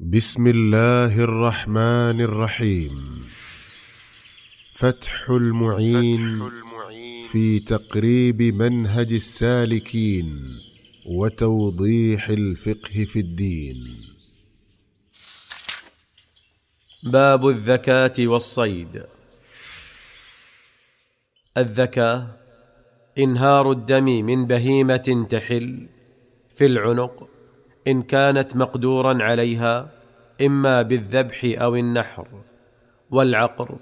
بسم الله الرحمن الرحيم فتح المعين, فتح المعين في تقريب منهج السالكين وتوضيح الفقه في الدين باب الذكاة والصيد الذكاة انهار الدم من بهيمة تحل في العنق ان كانت مقدورا عليها اما بالذبح او النحر والعقر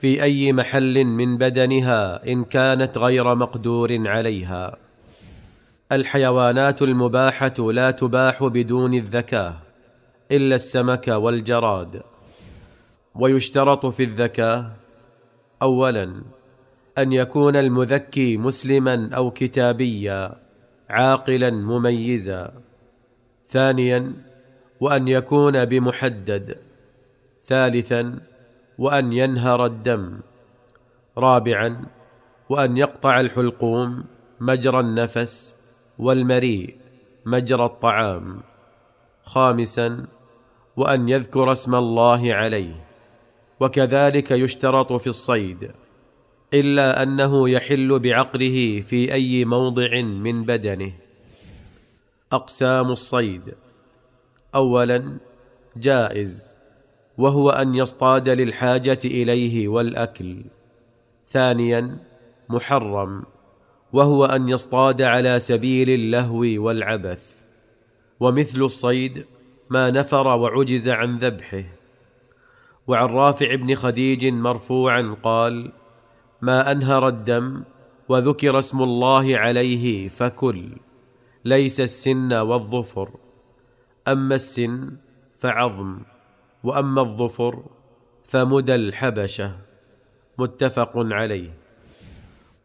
في اي محل من بدنها ان كانت غير مقدور عليها الحيوانات المباحه لا تباح بدون الذكاه الا السمك والجراد ويشترط في الذكاه اولا ان يكون المذكي مسلما او كتابيا عاقلا مميزا ثانيا وان يكون بمحدد ثالثا وان ينهر الدم رابعا وان يقطع الحلقوم مجرى النفس والمريء مجرى الطعام خامسا وان يذكر اسم الله عليه وكذلك يشترط في الصيد الا انه يحل بعقله في اي موضع من بدنه اقسام الصيد اولا جائز وهو ان يصطاد للحاجه اليه والاكل ثانيا محرم وهو ان يصطاد على سبيل اللهو والعبث ومثل الصيد ما نفر وعجز عن ذبحه وعن رافع بن خديج مرفوعا قال ما انهر الدم وذكر اسم الله عليه فكل ليس السن والظفر اما السن فعظم واما الظفر فمدى الحبشه متفق عليه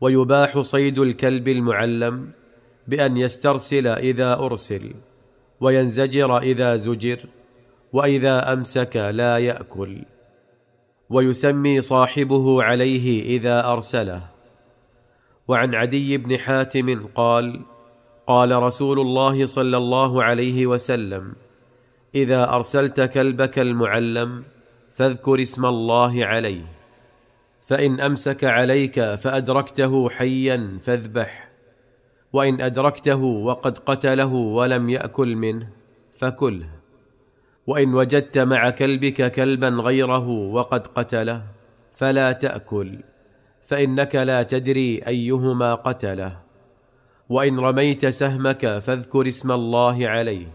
ويباح صيد الكلب المعلم بان يسترسل اذا ارسل وينزجر اذا زجر واذا امسك لا ياكل ويسمي صاحبه عليه اذا ارسله وعن عدي بن حاتم قال قال رسول الله صلى الله عليه وسلم اذا ارسلت كلبك المعلم فاذكر اسم الله عليه فان امسك عليك فادركته حيا فاذبح وان ادركته وقد قتله ولم ياكل منه فكله وان وجدت مع كلبك كلبا غيره وقد قتله فلا تاكل فانك لا تدري ايهما قتله وان رميت سهمك فاذكر اسم الله عليه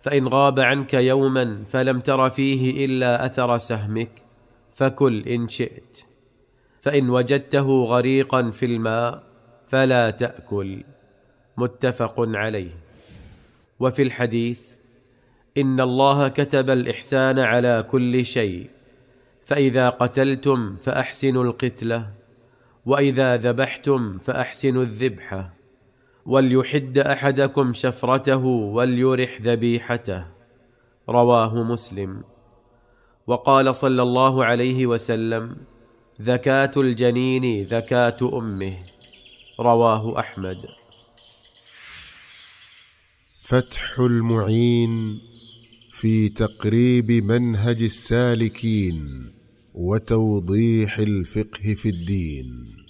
فان غاب عنك يوما فلم تر فيه الا اثر سهمك فكل ان شئت فان وجدته غريقا في الماء فلا تاكل متفق عليه وفي الحديث ان الله كتب الاحسان على كل شيء فاذا قتلتم فاحسنوا القتله واذا ذبحتم فاحسنوا الذبحه وليحد احدكم شفرته وليرح ذبيحته رواه مسلم وقال صلى الله عليه وسلم زكاه الجنين زكاه امه رواه احمد فتح المعين في تقريب منهج السالكين وتوضيح الفقه في الدين